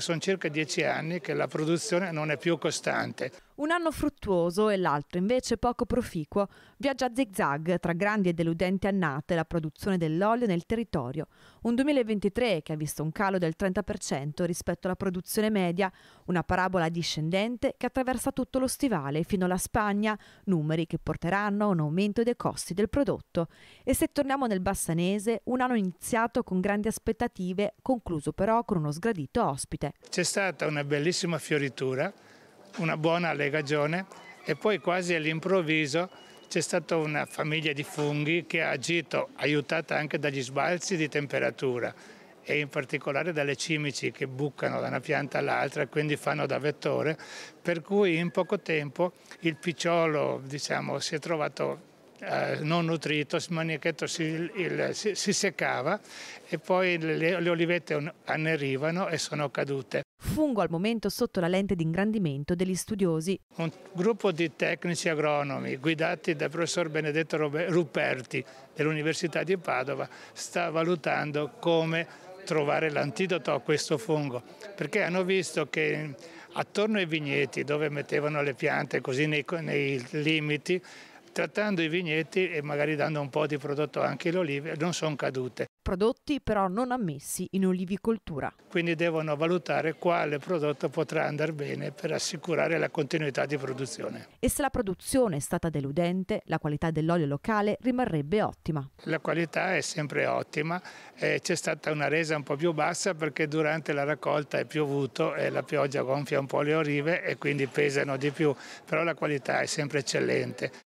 Sono circa dieci anni che la produzione non è più costante. Un anno fruttuoso e l'altro invece poco proficuo viaggia a zigzag tra grandi e deludenti annate la produzione dell'olio nel territorio. Un 2023 che ha visto un calo del 30% rispetto alla produzione media, una parabola discendente che attraversa tutto lo stivale fino alla Spagna, numeri che porteranno a un aumento dei costi del prodotto. E se torniamo nel Bassanese, un anno iniziato con grandi aspettative, concluso però con uno sgradito ospite. C'è stata una bellissima fioritura una buona legagione e poi quasi all'improvviso c'è stata una famiglia di funghi che ha agito, aiutata anche dagli sbalzi di temperatura e in particolare dalle cimici che buccano da una pianta all'altra, e quindi fanno da vettore, per cui in poco tempo il picciolo diciamo, si è trovato eh, non nutrito, smanichetto si, il, si, si seccava e poi le, le olivette annerivano e sono cadute fungo al momento sotto la lente di ingrandimento degli studiosi. Un gruppo di tecnici agronomi guidati dal professor Benedetto Ruperti dell'Università di Padova sta valutando come trovare l'antidoto a questo fungo, perché hanno visto che attorno ai vigneti dove mettevano le piante così nei, nei limiti trattando i vigneti e magari dando un po' di prodotto anche alle olive, non sono cadute. Prodotti però non ammessi in olivicoltura. Quindi devono valutare quale prodotto potrà andare bene per assicurare la continuità di produzione. E se la produzione è stata deludente, la qualità dell'olio locale rimarrebbe ottima. La qualità è sempre ottima, eh, c'è stata una resa un po' più bassa perché durante la raccolta è piovuto e la pioggia gonfia un po' le olive e quindi pesano di più, però la qualità è sempre eccellente.